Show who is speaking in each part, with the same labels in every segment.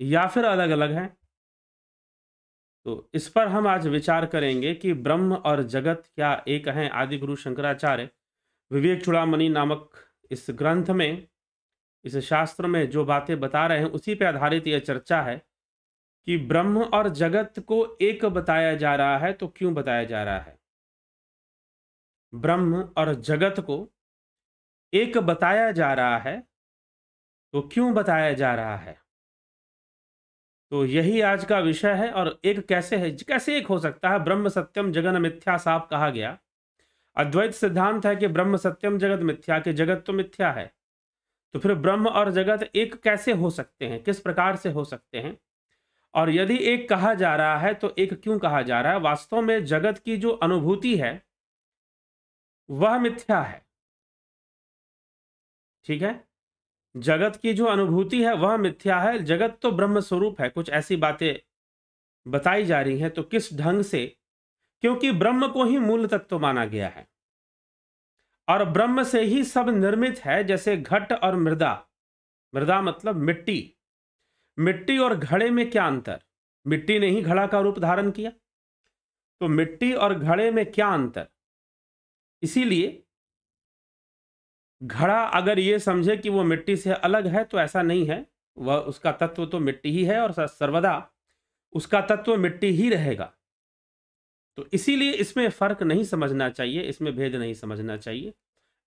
Speaker 1: या फिर अलग अलग हैं तो इस पर हम आज विचार करेंगे कि ब्रह्म और जगत क्या एक हैं आदि गुरु शंकराचार्य विवेक चुड़ामणि नामक इस ग्रंथ में इस शास्त्र में जो बातें बता रहे हैं उसी पर आधारित यह चर्चा है कि ब्रह्म और जगत को एक बताया जा रहा है तो क्यों बताया जा रहा है ब्रह्म और जगत को एक बताया जा रहा है तो क्यों बताया जा रहा है तो यही आज का विषय है और एक कैसे है कैसे एक हो सकता है ब्रह्म सत्यम जगन मिथ्या साफ कहा गया अद्वैत सिद्धांत है कि ब्रह्म सत्यम जगत मिथ्या के जगत तो मिथ्या है तो फिर ब्रह्म और जगत एक कैसे हो सकते हैं किस प्रकार से हो सकते हैं और यदि एक कहा जा रहा है तो एक क्यों कहा जा रहा है वास्तव में जगत की जो अनुभूति है वह मिथ्या है ठीक है जगत की जो अनुभूति है वह मिथ्या है जगत तो ब्रह्म स्वरूप है कुछ ऐसी बातें बताई जा रही हैं तो किस ढंग से क्योंकि ब्रह्म को ही मूल तत्व माना गया है और ब्रह्म से ही सब निर्मित है जैसे घट और मृदा मृदा मतलब मिट्टी मिट्टी और घड़े में क्या अंतर मिट्टी ने ही घड़ा का रूप धारण किया तो मिट्टी और घड़े में क्या अंतर इसीलिए घड़ा अगर ये समझे कि वो मिट्टी से अलग है तो ऐसा नहीं है वह उसका तत्व तो मिट्टी ही है और सर्वदा उसका तत्व मिट्टी ही रहेगा तो इसीलिए इसमें फर्क नहीं समझना चाहिए इसमें भेद नहीं समझना चाहिए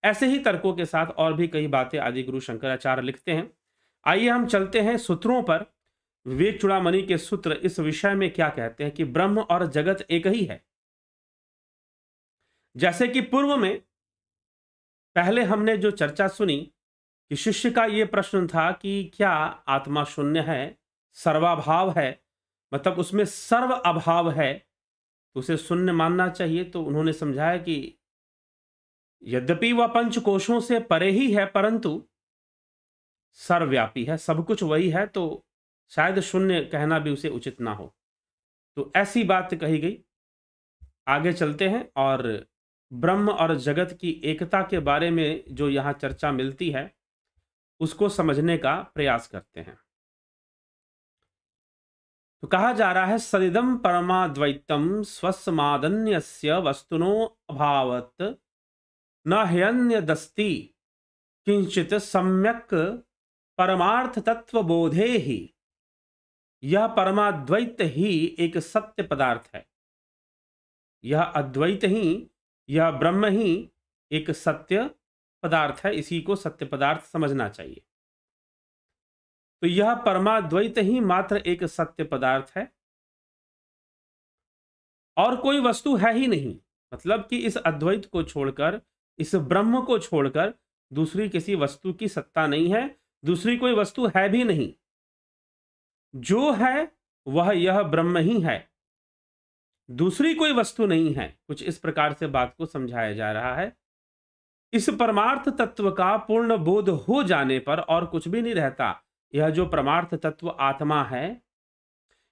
Speaker 1: ऐसे ही तर्कों के साथ और भी कई बातें आदि गुरु शंकराचार्य लिखते हैं आइए हम चलते हैं सूत्रों पर विवेक चुड़ामणि के सूत्र इस विषय में क्या कहते हैं कि ब्रह्म और जगत एक ही है जैसे कि पूर्व में पहले हमने जो चर्चा सुनी कि शिष्य का ये प्रश्न था कि क्या आत्मा शून्य है सर्वाभाव है मतलब उसमें सर्व अभाव है तो उसे शून्य मानना चाहिए तो उन्होंने समझाया कि यद्यपि वह पंच कोशों से परे ही है परंतु सर्वव्यापी है सब कुछ वही है तो शायद शून्य कहना भी उसे उचित ना हो तो ऐसी बात कही गई आगे चलते हैं और ब्रह्म और जगत की एकता के बारे में जो यहाँ चर्चा मिलती है उसको समझने का प्रयास करते हैं तो कहा जा रहा है सदिदम परमाद्वैतम स्वस्मादन्य वस्तुनो अभावत न हिरण्य दस्ती किंचित सम्यक परमार्थ तत्व बोधे ही यह परमाद्वैत ही एक सत्य पदार्थ है यह अद्वैत ही यह ब्रह्म ही एक सत्य पदार्थ है इसी को सत्य पदार्थ समझना चाहिए तो यह परमाद्वैत ही मात्र एक सत्य पदार्थ है और कोई वस्तु है ही नहीं मतलब कि इस अद्वैत को छोड़कर इस ब्रह्म को छोड़कर दूसरी किसी वस्तु की सत्ता नहीं है दूसरी कोई वस्तु है भी नहीं जो है वह यह ब्रह्म ही है दूसरी कोई वस्तु नहीं है कुछ इस प्रकार से बात को समझाया जा रहा है इस परमार्थ तत्व का पूर्ण बोध हो जाने पर और कुछ भी नहीं रहता यह जो परमार्थ तत्व आत्मा है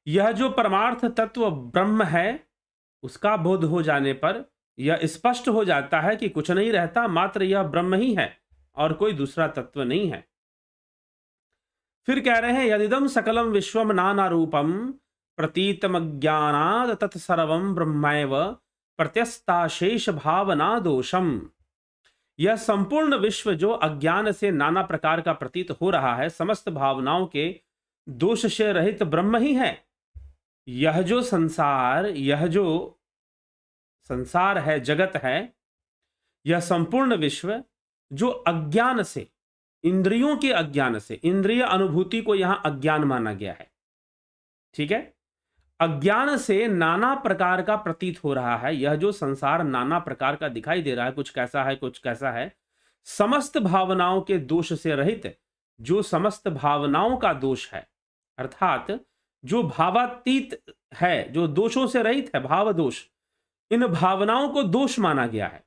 Speaker 1: यह जो परमार्थ तत्व ब्रह्म है उसका बोध हो जाने पर यह स्पष्ट हो जाता है कि कुछ नहीं रहता मात्र यह ब्रह्म ही है और कोई दूसरा तत्व नहीं है फिर कह रहे हैं यदिदम सकलम विश्वम नाना रूपम प्रतीतमज्ञानाद तत्सर्व ब्रह्मैव प्रत्यस्ताशेष भावना दोषम यह संपूर्ण विश्व जो अज्ञान से नाना प्रकार का प्रतीत हो रहा है समस्त भावनाओं के दोष से रहित ब्रह्म ही है यह जो संसार यह जो संसार है जगत है यह संपूर्ण विश्व जो अज्ञान से इंद्रियों के अज्ञान से इंद्रिय अनुभूति को यहां अज्ञान माना गया है ठीक है अज्ञान से नाना प्रकार का प्रतीत हो रहा है यह जो संसार नाना प्रकार का दिखाई दे रहा है कुछ कैसा है कुछ कैसा है समस्त भावनाओं के दोष से रहित जो समस्त भावनाओं का दोष है अर्थात जो भावातीत है जो दोषों से रहित है भाव दोष इन भावनाओं को दोष माना गया है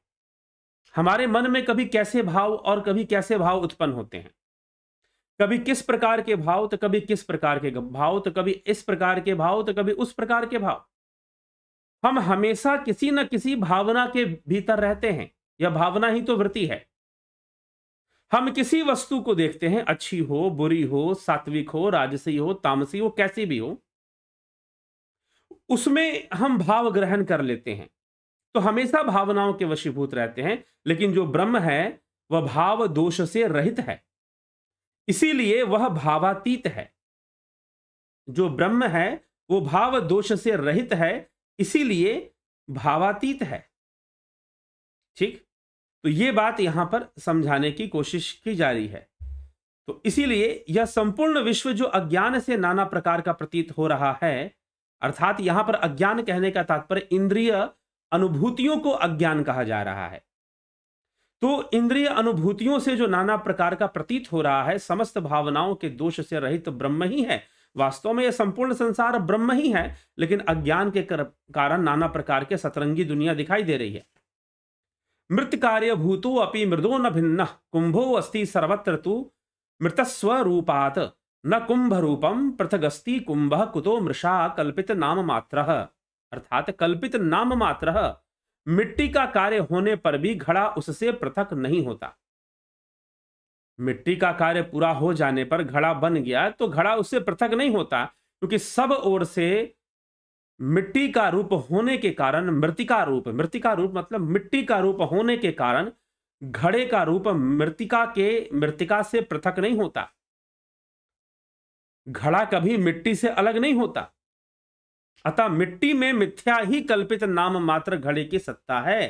Speaker 1: हमारे मन में कभी कैसे भाव और कभी कैसे भाव उत्पन्न होते हैं कभी किस प्रकार के भाव तो कभी किस प्रकार के भाव तो कभी इस प्रकार के भाव तो कभी उस प्रकार के भाव हम हमेशा किसी न किसी भावना के भीतर रहते हैं यह भावना ही तो वृत्ति है हम किसी वस्तु को देखते हैं अच्छी हो बुरी हो सात्विक हो राजसी हो तामसी हो कैसी भी हो उसमें हम भाव ग्रहण कर लेते हैं तो हमेशा भावनाओं के वशीभूत रहते हैं लेकिन जो ब्रह्म है वह भाव दोष से रहित है इसीलिए वह भावातीत है जो ब्रह्म है वो भाव दोष से रहित है इसीलिए भावातीत है ठीक तो ये बात यहां पर समझाने की कोशिश की जा रही है तो इसीलिए यह संपूर्ण विश्व जो अज्ञान से नाना प्रकार का प्रतीत हो रहा है अर्थात यहां पर अज्ञान कहने का तात्पर्य इंद्रिय अनुभूतियों को अज्ञान कहा जा रहा है तो इंद्रिय अनुभूतियों से जो नाना प्रकार का प्रतीत हो रहा है समस्त भावनाओं के दोष से रहित ब्रह्म ही है वास्तव में यह संपूर्ण संसार ब्रह्म ही है लेकिन अज्ञान के कारण नाना प्रकार के सतरंगी दुनिया दिखाई दे रही है मृत कार्य भूतो अपनी मृदो न भिन्न कुंभो अस्थि सर्वत्र तु मृतस्वरूपात न कुंभ रूपम पृथगस्ति कुंभ कुतो मृषा कल्पित नाम मात्र अर्थात कल्पित नाम मात्र मिट्टी का कार्य होने पर भी घड़ा उससे पृथक नहीं होता मिट्टी का कार्य पूरा हो जाने पर घड़ा बन गया तो घड़ा उससे पृथक नहीं होता क्योंकि सब ओर से मिट्टी का रूप होने के कारण मृतिका रूप मृतिका रूप मतलब मिट्टी का रूप होने के कारण घड़े का रूप मृतिका के मृतिका से पृथक नहीं होता घड़ा कभी मिट्टी से अलग नहीं होता अतः मिट्टी में मिथ्या ही कल्पित नाम मात्र घड़े की सत्ता है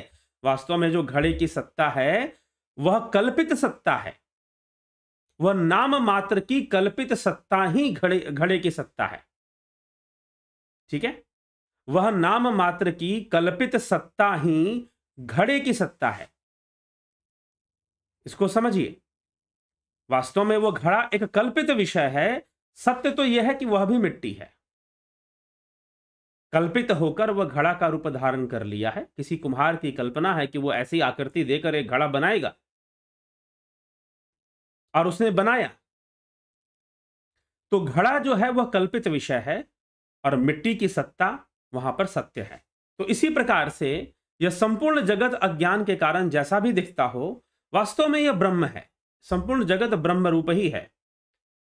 Speaker 1: वास्तव में जो घड़े की सत्ता है वह कल्पित सत्ता है वह नाम मात्र की कल्पित सत्ता ही घड़े घड़े की सत्ता है ठीक है वह नाम मात्र की कल्पित सत्ता ही घड़े की सत्ता है इसको समझिए वास्तव में वह घड़ा एक कल्पित विषय है सत्य तो यह है कि वह भी मिट्टी है कल्पित होकर वह घड़ा का रूप धारण कर लिया है किसी कुम्हार की कल्पना है कि वह ऐसी आकृति देकर एक घड़ा बनाएगा और उसने बनाया तो घड़ा जो है वह कल्पित विषय है और मिट्टी की सत्ता वहां पर सत्य है तो इसी प्रकार से यह संपूर्ण जगत अज्ञान के कारण जैसा भी दिखता हो वास्तव में यह ब्रह्म है संपूर्ण जगत ब्रह्म रूप ही है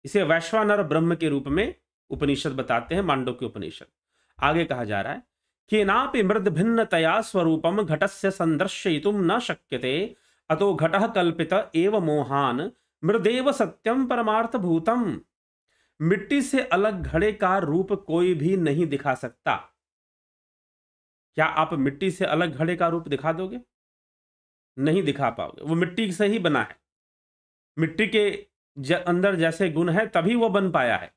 Speaker 1: इसे वैश्वानर ब्रह्म के रूप में उपनिषद बताते हैं मांडो के उपनिषद आगे कहा जा रहा है कि नापि मृद भिन्न तया स्वरूपम घटस्य संदर्शयितुम न शक्यते अतो घट कल्पित एव मोहान मृदेव सत्यम परमार्थ भूतम मिट्टी से अलग घड़े का रूप कोई भी नहीं दिखा सकता क्या आप मिट्टी से अलग घड़े का रूप दिखा दोगे नहीं दिखा पाओगे वो मिट्टी से ही बना है मिट्टी के अंदर जैसे गुण है तभी वो बन पाया है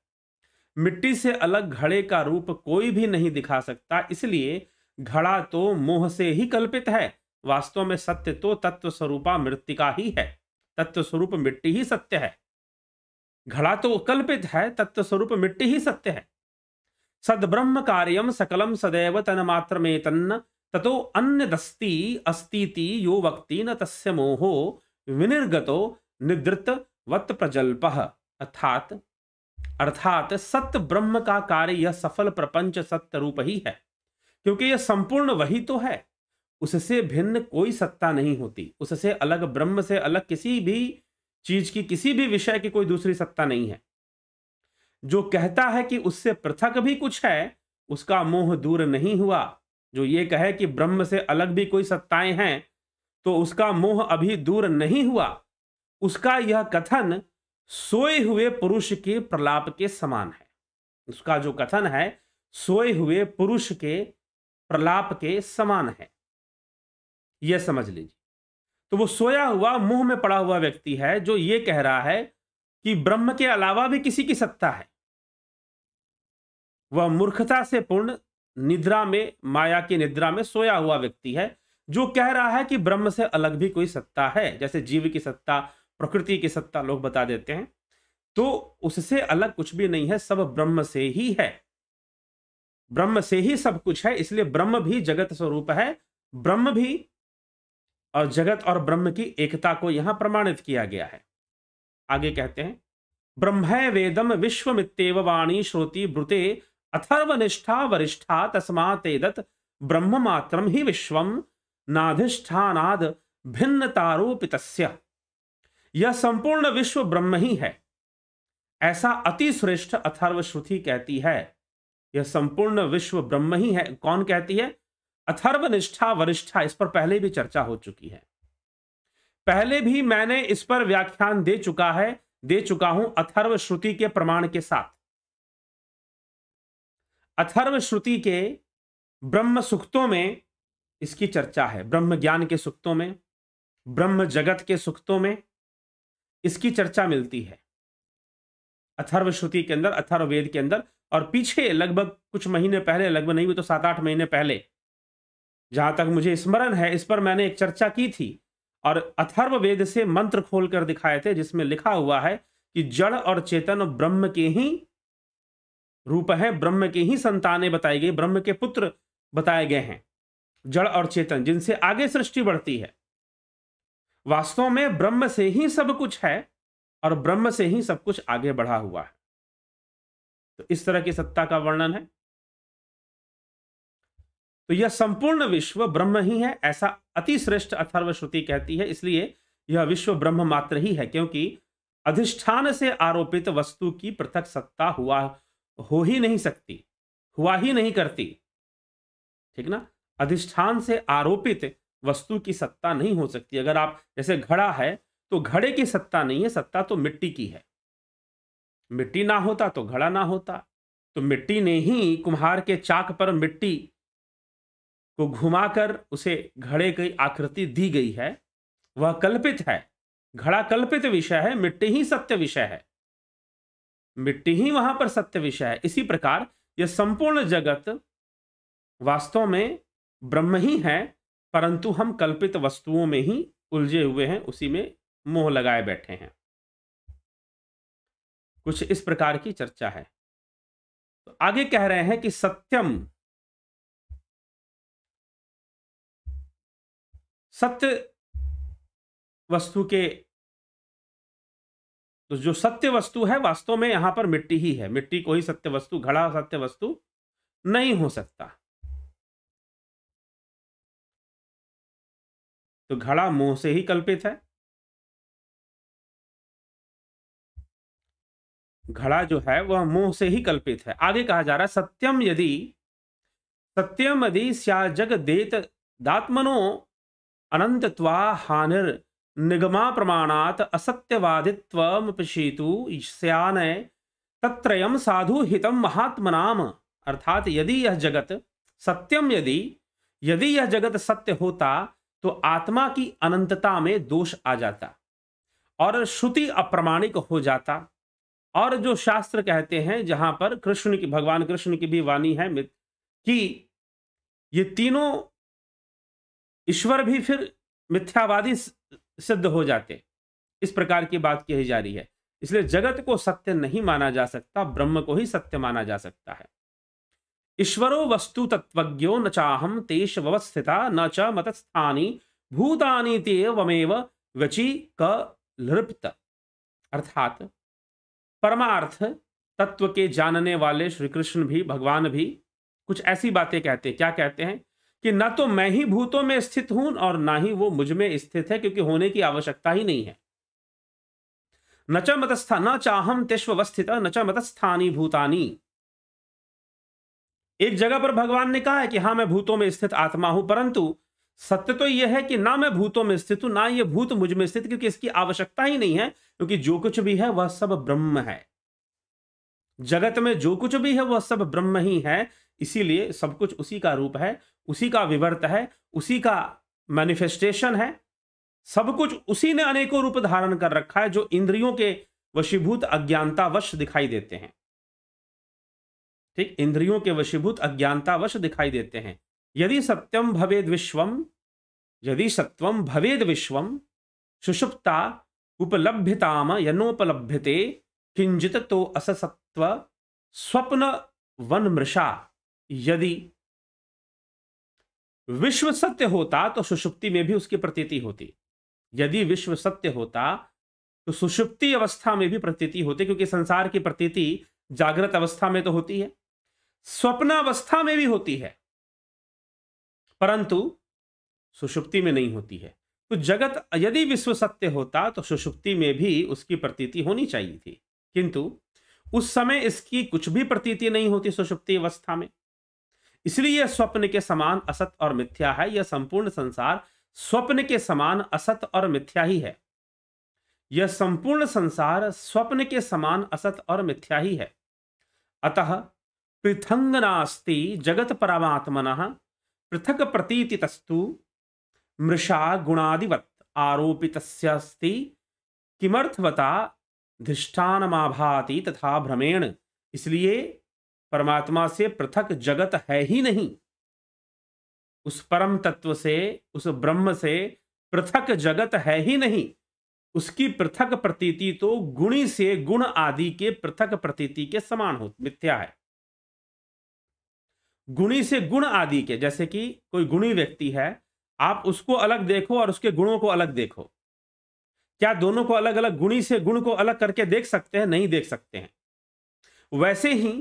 Speaker 1: मिट्टी से अलग घड़े का रूप कोई भी नहीं दिखा सकता इसलिए घड़ा तो मोह से ही कल्पित है वास्तव में सत्य तो तत्व स्वरूपा मृतिका ही है तत्व स्वरूप मिट्टी ही सत्य है घड़ा तो कल्पित है तत्व स्वरूप मिट्टी ही सत्य है सद्ब्रह्म कार्यम सकलम सदैव तन मात्र में तन्न ततो अन्य दस्ती अस्तीति यो वक्ति न तस्य मोहो विनिर्गतो निद्रित वत्त प्रजल्प अर्थात अर्थात सत्य ब्रह्म का कार्य यह सफल प्रपंच सत्य रूप ही है क्योंकि यह संपूर्ण वही तो है उससे भिन्न कोई सत्ता नहीं होती उससे अलग ब्रह्म से अलग किसी भी चीज की किसी भी विषय की कोई दूसरी सत्ता नहीं है जो कहता है कि उससे पृथक भी कुछ है उसका मोह दूर नहीं हुआ जो ये कहे कि ब्रह्म से अलग भी कोई सत्ताएं हैं तो उसका मोह अभी दूर नहीं हुआ उसका यह कथन सोए हुए पुरुष के प्रलाप के समान है उसका जो कथन है सोए हुए पुरुष के प्रलाप के समान है यह समझ लीजिए तो वो सोया हुआ मुंह में पड़ा हुआ व्यक्ति है जो ये कह रहा है कि ब्रह्म के अलावा भी किसी की सत्ता है वह मूर्खता से पूर्ण निद्रा में माया की निद्रा में सोया हुआ व्यक्ति है जो कह रहा है कि ब्रह्म से अलग भी कोई सत्ता है जैसे जीव की सत्ता प्रकृति की सत्ता लोग बता देते हैं तो उससे अलग कुछ भी नहीं है सब ब्रह्म से ही है ब्रह्म से ही सब कुछ है इसलिए ब्रह्म भी जगत स्वरूप है ब्रह्म भी और जगत और ब्रह्म की एकता को यहां प्रमाणित किया गया है आगे कहते हैं ब्रह्म वेदम विश्वमितेव वाणी श्रोति ब्रुते अथर्वनिष्ठा वरिष्ठा तस्मा तेदत ब्रह्म मात्रम ही विश्वम नाधिष्ठानाद भिन्न तारूपित यह संपूर्ण विश्व ब्रह्म ही है ऐसा अति श्रेष्ठ अथर्व श्रुति कहती है यह संपूर्ण विश्व ब्रह्म ही है कौन कहती है अथर्व निष्ठा वरिष्ठा इस पर पहले भी चर्चा हो चुकी है पहले भी मैंने इस पर व्याख्यान दे चुका है दे चुका हूं अथर्व श्रुति के प्रमाण के साथ अथर्व श्रुति के ब्रह्म सुक्तों में इसकी चर्चा है ब्रह्म ज्ञान के सुक्तों में ब्रह्म जगत के सुक्तों में इसकी चर्चा मिलती है अथर्वश्रुति के अंदर अथर्ववेद के अंदर और पीछे लगभग कुछ महीने पहले लगभग नहीं हुए तो सात आठ महीने पहले जहां तक मुझे स्मरण है इस पर मैंने एक चर्चा की थी और अथर्व वेद से मंत्र खोल कर दिखाए थे जिसमें लिखा हुआ है कि जड़ और चेतन ब्रह्म के ही रूप है ब्रह्म के ही संतानें बताई गई ब्रह्म के पुत्र बताए गए हैं जड़ और चेतन जिनसे आगे सृष्टि बढ़ती है वास्तव में ब्रह्म से ही सब कुछ है और ब्रह्म से ही सब कुछ आगे बढ़ा हुआ है तो इस तरह की सत्ता का वर्णन है तो यह संपूर्ण विश्व ब्रह्म ही है ऐसा अति श्रेष्ठ अथर्व श्रुति कहती है इसलिए यह विश्व ब्रह्म मात्र ही है क्योंकि अधिष्ठान से आरोपित वस्तु की पृथक सत्ता हुआ हो ही नहीं सकती हुआ ही नहीं करती ठीक ना अधिष्ठान से आरोपित वस्तु की सत्ता नहीं हो सकती अगर आप जैसे घड़ा है तो घड़े की सत्ता नहीं है सत्ता तो मिट्टी की है मिट्टी ना होता तो घड़ा ना होता तो मिट्टी ने ही कुम्हार के चाक पर मिट्टी को घुमाकर उसे घड़े की आकृति दी गई है वह कल्पित है घड़ा कल्पित विषय है मिट्टी ही सत्य विषय है मिट्टी ही वहां पर सत्य विषय है इसी प्रकार यह संपूर्ण जगत वास्तव में ब्रह्म ही है परंतु हम कल्पित वस्तुओं में ही उलझे हुए हैं उसी में मोह लगाए बैठे हैं कुछ इस प्रकार की चर्चा है
Speaker 2: तो आगे कह रहे हैं कि सत्यम सत्य वस्तु के
Speaker 1: तो जो सत्य वस्तु है वास्तव में यहां पर मिट्टी ही है मिट्टी को ही सत्य वस्तु घड़ा सत्य वस्तु नहीं हो सकता
Speaker 2: तो घड़ा मोह से ही कल्पित है घड़ा जो है वह मोह
Speaker 1: से ही कल्पित है आगे कहा जा रहा है सत्यम यदि सत्यम यदि स्या जग देत दात्मनो अनंतत्वा हानिर निगमा प्रमाणात असत्यवादित्व पशीतु स्यान तत्रयम साधु हितम महात्मनाम अर्थात यदि यह जगत सत्यम यदि यदि यह जगत सत्य होता तो आत्मा की अनंतता में दोष आ जाता और श्रुति अप्रमाणिक हो जाता और जो शास्त्र कहते हैं जहां पर कृष्ण की भगवान कृष्ण की भी वाणी है कि ये तीनों ईश्वर भी फिर मिथ्यावादी सिद्ध हो जाते इस प्रकार की बात कही जा रही है इसलिए जगत को सत्य नहीं माना जा सकता ब्रह्म को ही सत्य माना जा सकता है ईश्वरो वस्तु तत्वज्ञो न चाहम तेष व्यवस्थिता न च मतस्थानी भूतानी तेवमेव वची क लृप्त अर्थात परमार्थ तत्व के जानने वाले श्री कृष्ण भी भगवान भी कुछ ऐसी बातें कहते हैं क्या कहते हैं कि न तो मैं ही भूतों में स्थित हूं और ना ही वो मुझ में स्थित है क्योंकि होने की आवश्यकता ही नहीं है न च मतस्था न चाहम तेष्वस्थित न च मतस्थानी भूतानी एक जगह पर भगवान ने कहा है कि हाँ मैं भूतों में स्थित आत्मा हूं परंतु सत्य तो यह है कि ना मैं भूतों में स्थित हूं ना ये भूत मुझ में स्थित क्योंकि इसकी आवश्यकता ही नहीं है क्योंकि जो कुछ भी है वह सब ब्रह्म है जगत में जो कुछ भी है वह सब ब्रह्म ही है इसीलिए सब कुछ उसी का रूप है उसी का विवर्त है उसी का मैनिफेस्टेशन है सब कुछ उसी ने अनेकों रूप धारण कर रखा है जो इंद्रियों के वशीभूत अज्ञानतावश दिखाई देते हैं ठीक इंद्रियों के वशीभूत अज्ञानतावश दिखाई देते हैं यदि सत्यम भवेद विश्वम यदि सत्वम भवेद विश्वम सुषुप्ता उपलभ्यताम यनोपलभ्यते किंजित तो असत्व स्वप्न वन मृषा यदि विश्व सत्य होता तो सुषुप्ति में भी उसकी प्रतीति होती यदि विश्व सत्य होता तो सुषुप्ति अवस्था में भी प्रतीति होती क्योंकि संसार की प्रतीति जागृत अवस्था में तो होती है स्वप्नावस्था में भी होती है परंतु सुषुप्ति में नहीं होती है तो जगत यदि विश्व सत्य होता तो सुषुप्ति में भी उसकी प्रतीति होनी चाहिए थी किंतु उस समय इसकी कुछ भी प्रतीति नहीं होती सुषुप्ति अवस्था में इसलिए यह स्वप्न के समान असत और मिथ्या है यह संपूर्ण संसार स्वप्न के समान असत और मिथ्या ही है यह संपूर्ण संसार स्वप्न के समान असत और मिथ्या ही है अतः पृथंग नास्ति जगत परमात्मन पृथक प्रतीति तस्तु मृषा आरोपित अस्ति किमर्थवता धिष्ठानमाभाति तथा भ्रमेण इसलिए परमात्मा से पृथक जगत है ही नहीं उस परम तत्व से उस ब्रह्म से पृथक जगत है ही नहीं उसकी पृथक प्रतीति तो गुणी से गुण आदि के पृथक प्रतीति के समान हो मिथ्या है गुणी से गुण आदि के जैसे कि कोई गुणी व्यक्ति है आप उसको अलग देखो और उसके गुणों को अलग देखो क्या दोनों को अलग अलग गुणी से गुण को अलग करके देख सकते हैं नहीं देख सकते हैं वैसे ही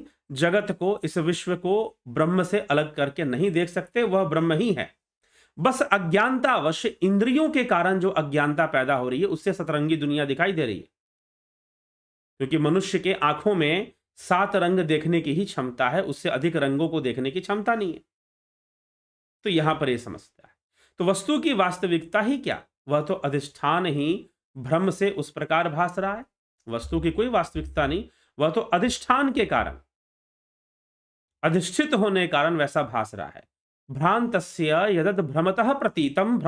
Speaker 1: जगत को इस विश्व को ब्रह्म से अलग करके नहीं देख सकते वह ब्रह्म ही है बस अज्ञानता अवश्य इंद्रियों के कारण जो अज्ञानता पैदा हो रही है उससे सतरंगी दुनिया दिखाई दे रही है क्योंकि मनुष्य के आंखों में सात रंग देखने की ही क्षमता है उससे अधिक रंगों को देखने की क्षमता नहीं है तो यहां पर यह समस्या है तो वस्तु की वास्तविकता ही क्या वह तो अधिष्ठान ही भ्रम से उस प्रकार भास रहा है वस्तु की कोई वास्तविकता नहीं वह तो अधिष्ठान के कारण अधिष्ठित होने के कारण वैसा भास रहा है भ्रांत यदत भ्रमत प्रतीतम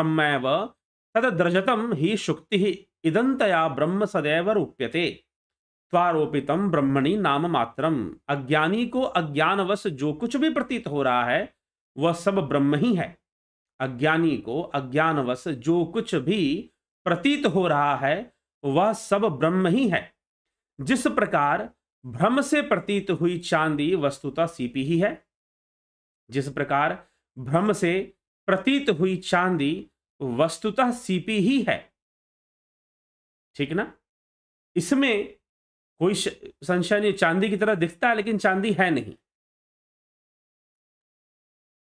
Speaker 1: तद द्रजतम ही शुक्ति ही इदंतया ब्रह्म सदैव रूप्यते स्वारोपितम ब्रह्मणि नाम मात्रम अज्ञानी को अज्ञानवश जो कुछ भी प्रतीत हो रहा है वह सब ब्रह्म ही है अज्ञानी को अज्ञानवश जो कुछ भी प्रतीत हो रहा है वह सब ब्रह्म ही है जिस प्रकार भ्रम से प्रतीत हुई चांदी वस्तुता सीपी ही है जिस प्रकार भ्रम से प्रतीत हुई चांदी वस्तुतः सीपी ही है ठीक ना इसमें कोई संशय नहीं चांदी की तरह दिखता है लेकिन चांदी है नहीं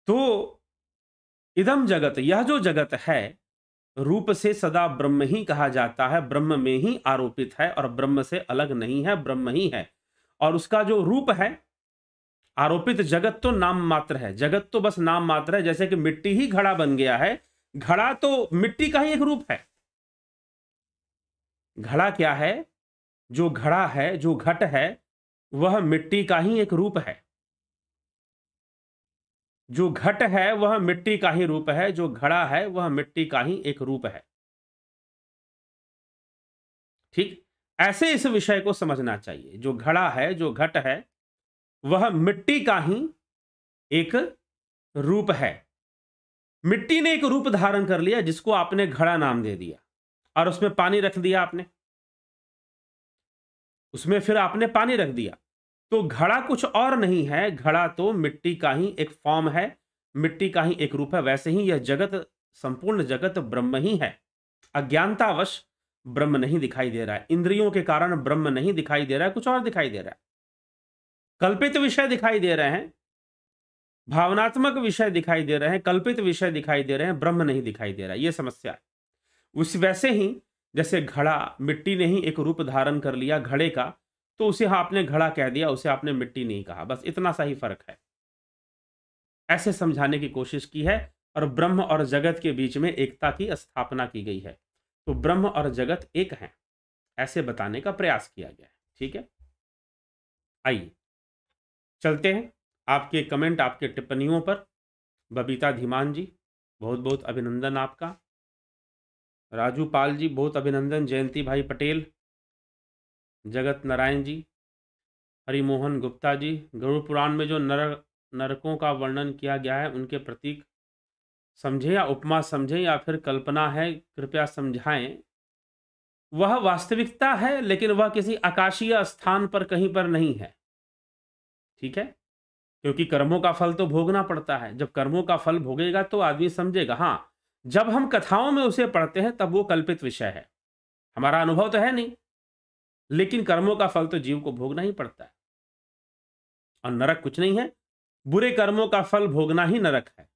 Speaker 1: तो इदम जगत यह जो जगत है रूप से सदा ब्रह्म ही कहा जाता है ब्रह्म में ही आरोपित है और ब्रह्म से अलग नहीं है ब्रह्म ही है और उसका जो रूप है आरोपित जगत तो नाम मात्र है जगत तो बस नाम मात्र है जैसे कि मिट्टी ही घड़ा बन गया है घड़ा तो मिट्टी का ही एक रूप है घड़ा क्या है जो घड़ा है जो घट है वह मिट्टी का ही एक रूप है जो घट है वह मिट्टी का ही रूप है जो घड़ा है वह मिट्टी का ही एक रूप है ठीक ऐसे इस विषय को समझना चाहिए जो घड़ा है जो घट है वह मिट्टी का ही एक रूप है मिट्टी ने एक रूप धारण कर लिया जिसको आपने घड़ा नाम दे दिया और उसमें पानी रख दिया आपने उसमें फिर आपने पानी रख दिया तो घड़ा कुछ और नहीं है घड़ा तो मिट्टी का ही एक फॉर्म है मिट्टी का ही एक रूप है वैसे ही यह जगत संपूर्ण जगत ब्रह्म ही है अज्ञानतावश ब्रह्म नहीं दिखाई दे रहा है इंद्रियों के कारण ब्रह्म नहीं दिखाई दे रहा है कुछ और दिखाई दे रहा है कल्पित विषय दिखाई दे रहे हैं भावनात्मक विषय दिखाई दे रहे हैं कल्पित विषय दिखाई दे रहे हैं ब्रह्म नहीं दिखाई दे रहा है ये समस्या है उस वैसे ही जैसे घड़ा मिट्टी ने ही एक रूप धारण कर लिया घड़े का तो उसे हाँ, आपने घड़ा कह दिया उसे आपने मिट्टी नहीं कहा बस इतना सा ही फर्क है ऐसे समझाने की कोशिश की है और ब्रह्म और जगत के बीच में एकता की स्थापना की गई है तो ब्रह्म और जगत एक हैं ऐसे बताने का प्रयास किया गया है ठीक है आइए चलते हैं आपके कमेंट आपके टिप्पणियों पर बबीता धीमान जी बहुत बहुत अभिनंदन आपका राजू पाल जी बहुत अभिनंदन जयंती भाई पटेल जगत नारायण जी हरिमोहन गुप्ता जी गरुड़ पुराण में जो नर नरकों का वर्णन किया गया है उनके प्रतीक समझे या उपमा समझे या फिर कल्पना है कृपया समझाएं वह वास्तविकता है लेकिन वह किसी आकाशीय स्थान पर कहीं पर नहीं है ठीक है क्योंकि कर्मों का फल तो भोगना पड़ता है जब कर्मों का फल भोगेगा तो आदमी समझेगा हाँ जब हम कथाओं में उसे पढ़ते हैं तब वो कल्पित विषय है हमारा अनुभव तो है नहीं लेकिन कर्मों का फल तो जीव को भोगना ही पड़ता है और नरक कुछ नहीं है बुरे कर्मों का फल भोगना ही नरक है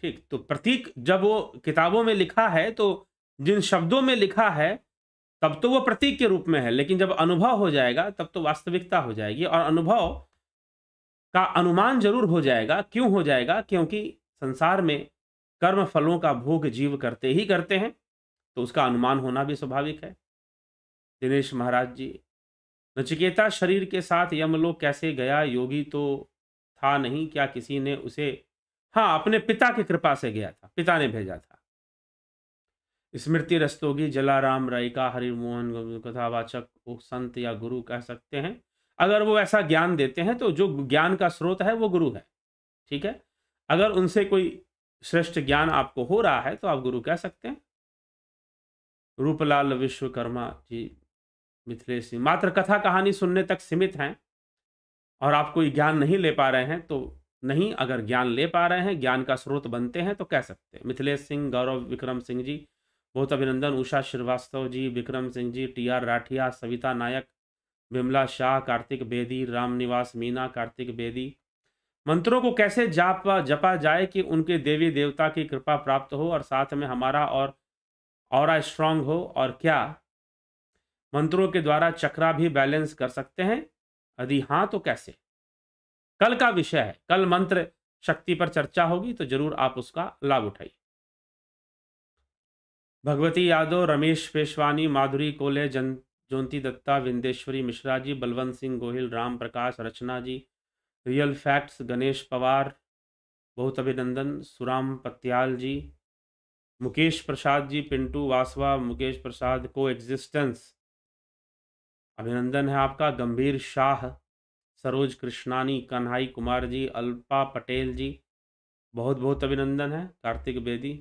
Speaker 1: ठीक तो प्रतीक जब वो किताबों में लिखा है तो जिन शब्दों में लिखा है तब तो वो प्रतीक के रूप में है लेकिन जब अनुभव हो जाएगा तब तो वास्तविकता हो जाएगी और अनुभव का अनुमान जरूर हो जाएगा क्यों हो जाएगा क्योंकि संसार में कर्म फलों का भोग जीव करते ही करते हैं तो उसका अनुमान होना भी स्वाभाविक है दिनेश महाराज जी नचिकेता शरीर के साथ यमलोक कैसे गया योगी तो था नहीं क्या किसी ने उसे हाँ अपने पिता की कृपा से गया था पिता ने भेजा था स्मृति रस्तोगी जलाराम रायका हरिमोहन कथावाचक संत या गुरु कह सकते हैं अगर वो ऐसा ज्ञान देते हैं तो जो ज्ञान का स्रोत है वो गुरु है ठीक है अगर उनसे कोई श्रेष्ठ ज्ञान आपको हो रहा है तो आप गुरु कह सकते हैं रूपलाल विश्वकर्मा जी मिथिलेश जी मात्र कथा कहानी सुनने तक सीमित हैं और आप कोई ज्ञान नहीं ले पा रहे हैं तो नहीं अगर ज्ञान ले पा रहे हैं ज्ञान का स्रोत बनते हैं तो कह सकते हैं मिथिलेश सिंह गौरव विक्रम सिंह जी बहुत अभिनंदन उषा श्रीवास्तव जी विक्रम सिंह जी टी आर राठिया सविता नायक विमला शाह कार्तिक बेदी रामनिवास मीना कार्तिक बेदी मंत्रों को कैसे जापा जपा जाए कि उनके देवी देवता की कृपा प्राप्त हो और साथ में हमारा और और स्ट्रांग हो और क्या मंत्रों के द्वारा चक्रा भी बैलेंस कर सकते हैं यदि हाँ तो कैसे कल का विषय है कल मंत्र शक्ति पर चर्चा होगी तो जरूर आप उसका लाभ उठाइए भगवती यादव रमेश पेशवानी माधुरी कोले जन ज्योति दत्ता विंदेश्वरी मिश्रा जी बलवंत सिंह गोहिल राम प्रकाश रचना जी रियल फैक्ट्स गणेश पवार बहुत अभिनंदन सुराम पत्याल जी मुकेश प्रसाद जी पिंटू वासवा मुकेश प्रसाद को एग्जिस्टेंस अभिनंदन है आपका गंभीर शाह सरोज कृष्णानी कन्हई कुमार जी अल्पा पटेल जी बहुत बहुत अभिनंदन है कार्तिक बेदी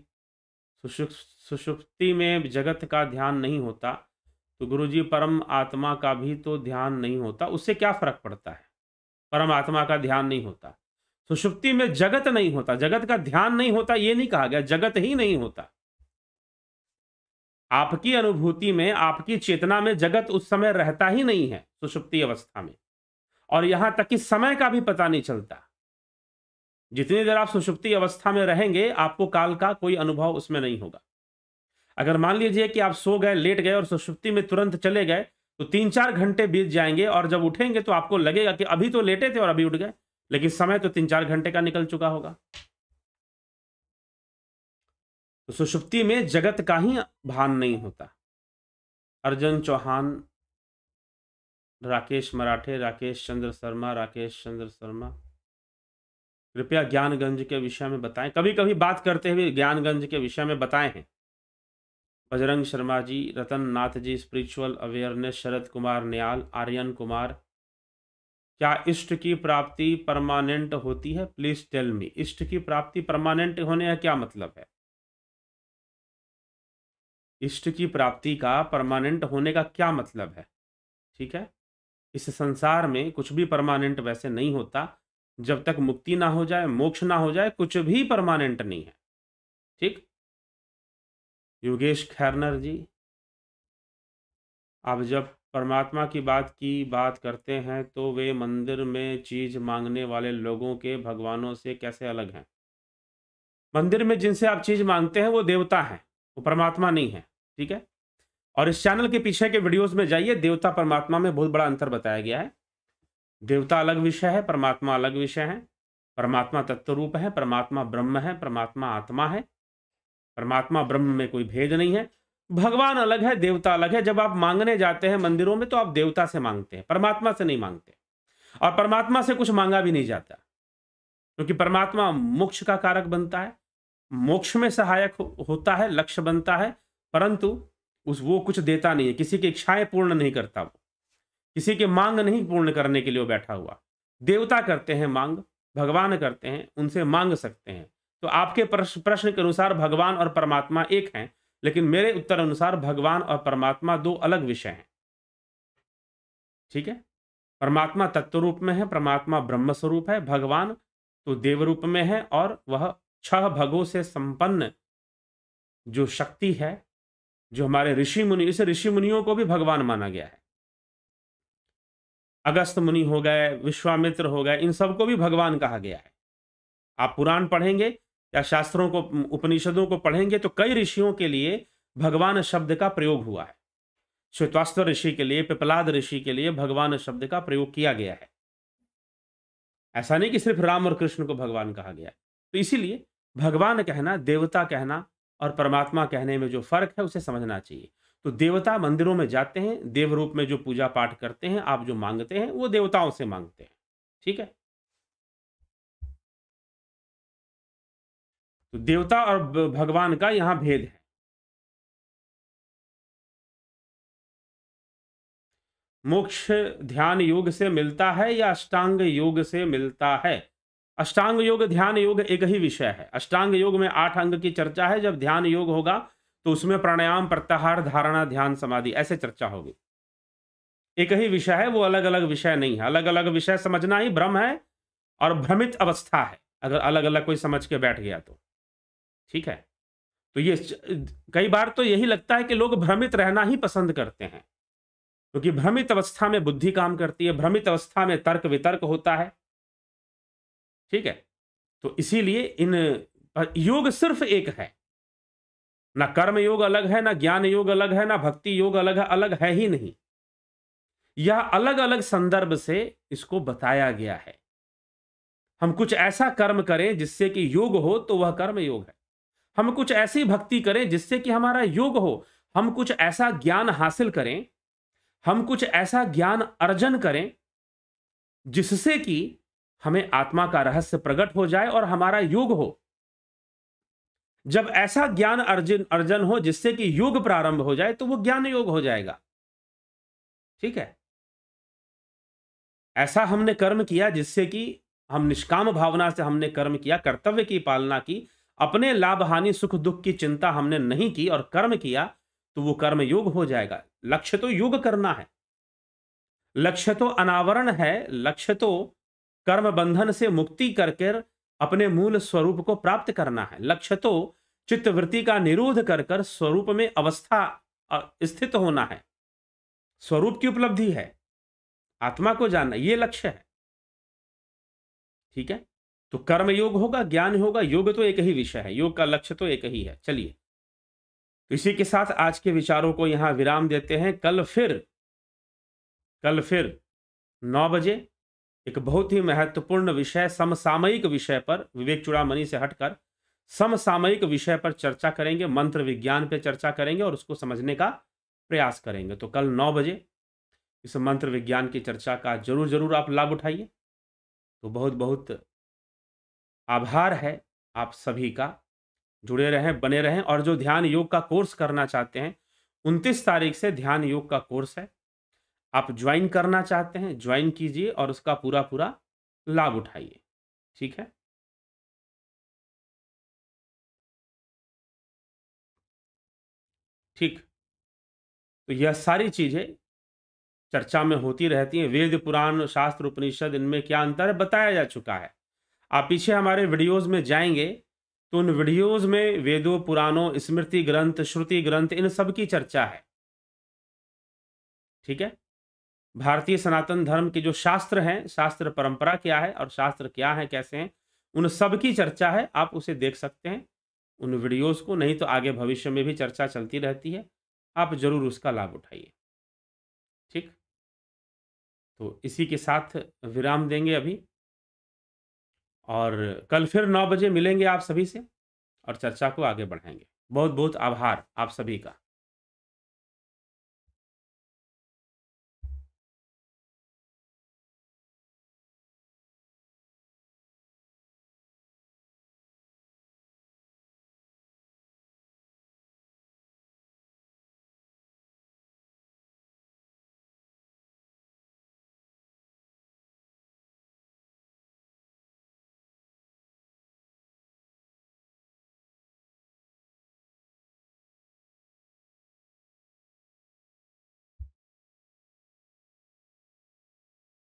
Speaker 1: सुषुप सुषुप्ति में जगत का ध्यान नहीं होता तो गुरुजी परम आत्मा का भी तो ध्यान नहीं होता उससे क्या फर्क पड़ता है परमात्मा का ध्यान नहीं होता सुषुप्ति में जगत नहीं होता जगत का ध्यान नहीं होता ये नहीं कहा गया जगत ही नहीं होता आपकी अनुभूति में आपकी चेतना में जगत उस समय रहता ही नहीं है सुषुप्ति अवस्था में और यहां तक कि समय का भी पता नहीं चलता जितनी देर आप सुषुप्ति अवस्था में रहेंगे आपको काल का कोई अनुभव उसमें नहीं होगा अगर मान लीजिए कि आप सो गए लेट गए और सुषुप्ति में तुरंत चले गए तो तीन चार घंटे बीत जाएंगे और जब उठेंगे तो आपको लगेगा कि अभी तो लेटे थे और अभी उठ गए लेकिन समय तो तीन चार घंटे का निकल चुका होगा तो सुषुप्ति में जगत का ही भान नहीं होता अर्जुन चौहान राकेश मराठे राकेश चंद्र शर्मा राकेश चंद्र शर्मा कृपया ज्ञानगंज के विषय में बताएं कभी कभी बात करते हुए ज्ञानगंज के विषय में बताए हैं बजरंग शर्मा जी रतन नाथ जी स्पिरिचुअल अवेयरनेस शरद कुमार न्याल आर्यन कुमार क्या इष्ट की प्राप्ति परमानेंट होती है प्लीज टेल मी इष्ट की प्राप्ति परमानेंट होने का क्या मतलब है इष्ट की प्राप्ति का परमानेंट होने का क्या मतलब है ठीक है इस संसार में कुछ भी परमानेंट वैसे नहीं होता जब तक मुक्ति ना हो जाए मोक्ष ना हो जाए कुछ भी परमानेंट नहीं है ठीक योगेश खैरनर जी अब जब परमात्मा की बात की बात करते हैं तो वे मंदिर में चीज मांगने वाले लोगों के भगवानों से कैसे अलग हैं मंदिर में जिनसे आप चीज मांगते हैं वो देवता हैं वो परमात्मा नहीं है ठीक है और इस चैनल के पीछे के वीडियोस में जाइए देवता परमात्मा में बहुत बड़ा अंतर बताया गया है देवता अलग विषय है परमात्मा अलग विषय है परमात्मा तत्व रूप है परमात्मा ब्रह्म है परमात्मा आत्मा है परमात्मा ब्रह्म में कोई भेद नहीं है भगवान अलग है देवता अलग है जब आप मांगने जाते हैं मंदिरों में तो आप देवता से मांगते हैं परमात्मा से नहीं मांगते और परमात्मा से कुछ मांगा भी नहीं जाता क्योंकि परमात्मा मोक्ष का कारक बनता है मोक्ष में सहायक हो, होता है लक्ष्य बनता है परंतु उस वो कुछ देता नहीं है किसी की इच्छाएं पूर्ण नहीं करता वो किसी के मांग नहीं पूर्ण करने के लिए बैठा हुआ देवता करते हैं मांग भगवान करते हैं उनसे मांग सकते हैं तो आपके प्रश्न के अनुसार भगवान और परमात्मा एक हैं लेकिन मेरे उत्तर अनुसार भगवान और परमात्मा दो अलग विषय हैं ठीक है परमात्मा तत्व रूप में है परमात्मा ब्रह्म स्वरूप है भगवान तो देव रूप में है और वह छह भगों से संपन्न जो शक्ति है जो हमारे ऋषि मुनि इसे ऋषि मुनियों को भी भगवान माना गया है अगस्त मुनि हो गए विश्वामित्र हो गए इन सबको भी भगवान कहा गया है आप पुराण पढ़ेंगे या शास्त्रों को उपनिषदों को पढ़ेंगे तो कई ऋषियों के लिए भगवान शब्द का प्रयोग हुआ है श्वेतवास्त्र ऋषि के लिए पिपलाद ऋषि के लिए भगवान शब्द का प्रयोग किया गया है ऐसा नहीं कि सिर्फ राम और कृष्ण को भगवान कहा गया तो इसीलिए भगवान कहना देवता कहना और परमात्मा कहने में जो फर्क है उसे समझना चाहिए तो देवता मंदिरों में जाते हैं देव रूप में जो पूजा पाठ करते हैं आप जो मांगते हैं वो देवताओं से मांगते हैं ठीक है
Speaker 2: तो देवता और भगवान का यहाँ भेद है
Speaker 1: मोक्ष ध्यान योग से मिलता है या अष्टांग योग से मिलता है अष्टांग योग ध्यान योग एक ही विषय है अष्टांग योग में आठ अंग की चर्चा है जब ध्यान योग होगा तो उसमें प्राणायाम प्रत्याहार धारणा ध्यान समाधि ऐसे चर्चा होगी एक ही विषय है वो अलग अलग विषय नहीं है अलग अलग विषय समझना ही भ्रम है और भ्रमित अवस्था है अगर अलग अलग कोई समझ के बैठ गया तो ठीक है तो ये कई बार तो यही लगता है कि लोग भ्रमित रहना ही पसंद करते हैं क्योंकि तो भ्रमित अवस्था में बुद्धि काम करती है भ्रमित अवस्था में तर्क वितर्क होता है ठीक है तो इसीलिए इन योग सिर्फ एक है ना कर्म योग अलग है ना ज्ञान योग अलग है ना भक्ति योग अलग है अलग है ही नहीं यह अलग अलग संदर्भ से इसको बताया गया है हम कुछ ऐसा कर्म करें जिससे कि योग हो तो वह कर्म योग है हम कुछ ऐसी भक्ति करें जिससे कि हमारा योग हो हम कुछ ऐसा ज्ञान हासिल करें हम कुछ ऐसा ज्ञान अर्जन करें जिससे कि हमें आत्मा का रहस्य प्रकट हो जाए और हमारा योग हो जब ऐसा ज्ञान अर्जन अर्जन हो जिससे कि योग प्रारंभ हो जाए तो वो ज्ञान योग हो जाएगा ठीक है ऐसा हमने कर्म किया जिससे कि हम निष्काम भावना से हमने कर्म किया कर्तव्य की पालना की अपने लाभ हानि सुख दुख की चिंता हमने नहीं की और कर्म किया तो वो कर्म योग हो जाएगा लक्ष्य तो योग करना है लक्ष्य तो अनावरण है लक्ष्य तो कर्म बंधन से मुक्ति करके अपने मूल स्वरूप को प्राप्त करना है लक्ष्य तो चित्तवृत्ति का निरोध कर कर स्वरूप में अवस्था स्थित होना है स्वरूप की उपलब्धि है आत्मा को जानना ये लक्ष्य है ठीक है तो कर्म योग होगा ज्ञान होगा योग तो एक ही विषय है योग का लक्ष्य तो एक ही है चलिए तो इसी के साथ आज के विचारों को यहां विराम देते हैं कल फिर कल फिर नौ बजे एक बहुत ही महत्वपूर्ण विषय समसामयिक विषय पर विवेक चूड़ामणि से हटकर समसामयिक विषय पर चर्चा करेंगे मंत्र विज्ञान पर चर्चा करेंगे और उसको समझने का प्रयास करेंगे तो कल नौ बजे इस मंत्र विज्ञान की चर्चा का जरूर जरूर आप लाभ उठाइए तो बहुत बहुत आभार है आप सभी का जुड़े रहें बने रहें और जो ध्यान योग का कोर्स करना चाहते हैं उनतीस तारीख से ध्यान योग का कोर्स है आप ज्वाइन करना चाहते हैं ज्वाइन कीजिए और उसका पूरा पूरा लाभ उठाइए ठीक है ठीक तो यह सारी चीज़ें चर्चा में होती रहती हैं वेद पुराण शास्त्र उपनिषद इनमें क्या अंतर है बताया जा चुका है आप पीछे हमारे वीडियोस में जाएंगे तो उन वीडियोस में वेदों पुराणों स्मृति ग्रंथ श्रुति ग्रंथ इन सब की चर्चा है ठीक है भारतीय सनातन धर्म के जो शास्त्र हैं शास्त्र परंपरा क्या है और शास्त्र क्या है कैसे हैं उन सब की चर्चा है आप उसे देख सकते हैं उन वीडियोस को नहीं तो आगे भविष्य में भी चर्चा चलती रहती है आप जरूर उसका लाभ उठाइए ठीक तो इसी के साथ विराम देंगे अभी और कल फिर नौ बजे मिलेंगे आप सभी से और चर्चा को आगे बढ़ाएंगे बहुत बहुत आभार आप सभी का